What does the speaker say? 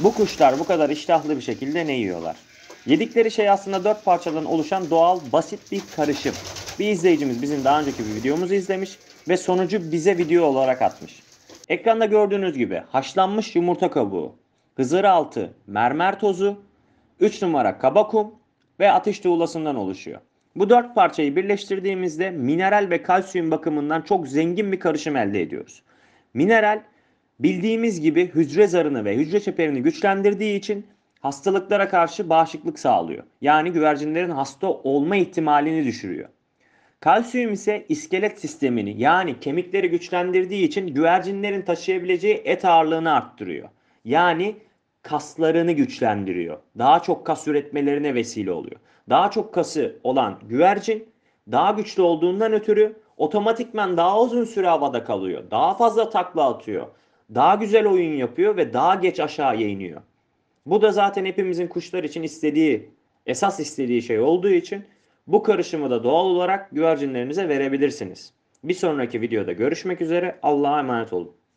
Bu kuşlar bu kadar iştahlı bir şekilde ne yiyorlar? Yedikleri şey aslında dört parçadan oluşan doğal basit bir karışım. Bir izleyicimiz bizim daha önceki bir videomuzu izlemiş ve sonucu bize video olarak atmış. Ekranda gördüğünüz gibi haşlanmış yumurta kabuğu, hızır altı, mermer tozu, 3 numara kaba kum ve ateş tuğlasından oluşuyor. Bu dört parçayı birleştirdiğimizde mineral ve kalsiyum bakımından çok zengin bir karışım elde ediyoruz. Mineral Bildiğimiz gibi hücre zarını ve hücre çeperini güçlendirdiği için hastalıklara karşı bağışıklık sağlıyor. Yani güvercinlerin hasta olma ihtimalini düşürüyor. Kalsiyum ise iskelet sistemini yani kemikleri güçlendirdiği için güvercinlerin taşıyabileceği et ağırlığını arttırıyor. Yani kaslarını güçlendiriyor. Daha çok kas üretmelerine vesile oluyor. Daha çok kası olan güvercin daha güçlü olduğundan ötürü otomatikmen daha uzun süre havada kalıyor. Daha fazla takla atıyor daha güzel oyun yapıyor ve daha geç aşağıya iniyor. Bu da zaten hepimizin kuşlar için istediği, esas istediği şey olduğu için bu karışımı da doğal olarak güvercinlerinize verebilirsiniz. Bir sonraki videoda görüşmek üzere. Allah'a emanet olun.